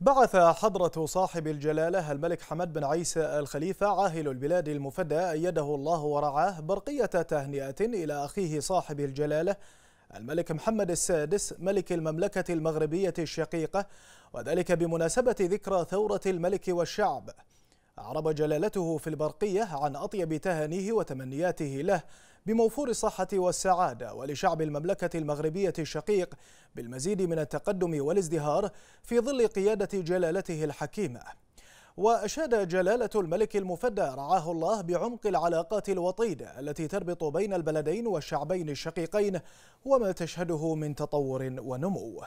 بعث حضرة صاحب الجلالة الملك حمد بن عيسى الخليفة عاهل البلاد المفدى أيده الله ورعاه برقية تهنئة إلى أخيه صاحب الجلالة الملك محمد السادس ملك المملكة المغربية الشقيقة وذلك بمناسبة ذكرى ثورة الملك والشعب أعرب جلالته في البرقية عن أطيب تهانيه وتمنياته له بموفور الصحة والسعادة ولشعب المملكة المغربية الشقيق بالمزيد من التقدم والازدهار في ظل قيادة جلالته الحكيمة وأشاد جلالة الملك المفدى رعاه الله بعمق العلاقات الوطيدة التي تربط بين البلدين والشعبين الشقيقين وما تشهده من تطور ونمو